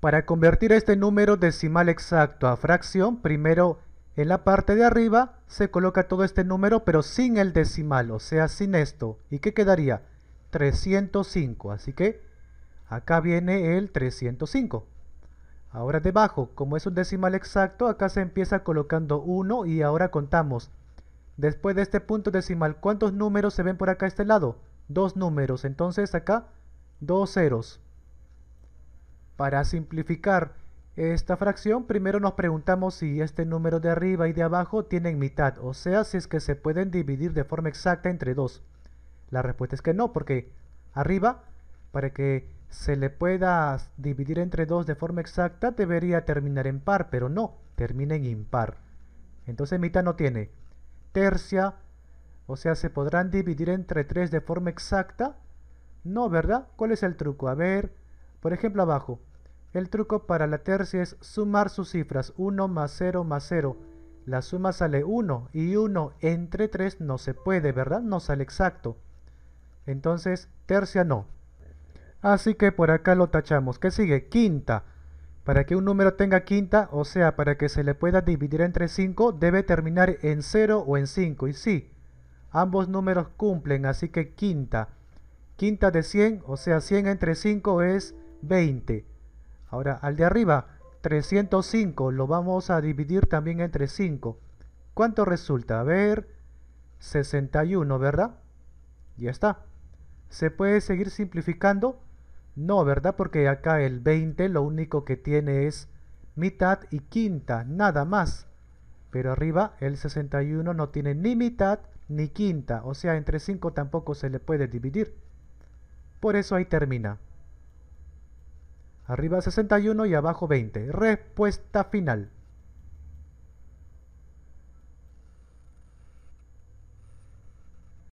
Para convertir este número decimal exacto a fracción, primero en la parte de arriba se coloca todo este número pero sin el decimal, o sea sin esto. ¿Y qué quedaría? 305, así que acá viene el 305. Ahora debajo, como es un decimal exacto, acá se empieza colocando 1 y ahora contamos. Después de este punto decimal, ¿cuántos números se ven por acá a este lado? Dos números, entonces acá dos ceros. Para simplificar esta fracción, primero nos preguntamos si este número de arriba y de abajo tienen mitad, o sea, si es que se pueden dividir de forma exacta entre 2. La respuesta es que no, porque arriba, para que se le pueda dividir entre 2 de forma exacta, debería terminar en par, pero no, termina en impar. Entonces mitad no tiene. Tercia, o sea, ¿se podrán dividir entre 3 de forma exacta? No, ¿verdad? ¿Cuál es el truco? A ver, por ejemplo abajo, el truco para la tercia es sumar sus cifras 1 más 0 más 0. La suma sale 1 y 1 entre 3 no se puede, ¿verdad? No sale exacto. Entonces, tercia no. Así que por acá lo tachamos. ¿Qué sigue? Quinta. Para que un número tenga quinta, o sea, para que se le pueda dividir entre 5, debe terminar en 0 o en 5. Y sí, ambos números cumplen, así que quinta. Quinta de 100, o sea, 100 entre 5 es 20. Ahora, al de arriba, 305, lo vamos a dividir también entre 5. ¿Cuánto resulta? A ver, 61, ¿verdad? Ya está. ¿Se puede seguir simplificando? No, ¿verdad? Porque acá el 20 lo único que tiene es mitad y quinta, nada más. Pero arriba el 61 no tiene ni mitad ni quinta, o sea, entre 5 tampoco se le puede dividir. Por eso ahí termina. Arriba 61 y abajo 20. Respuesta final.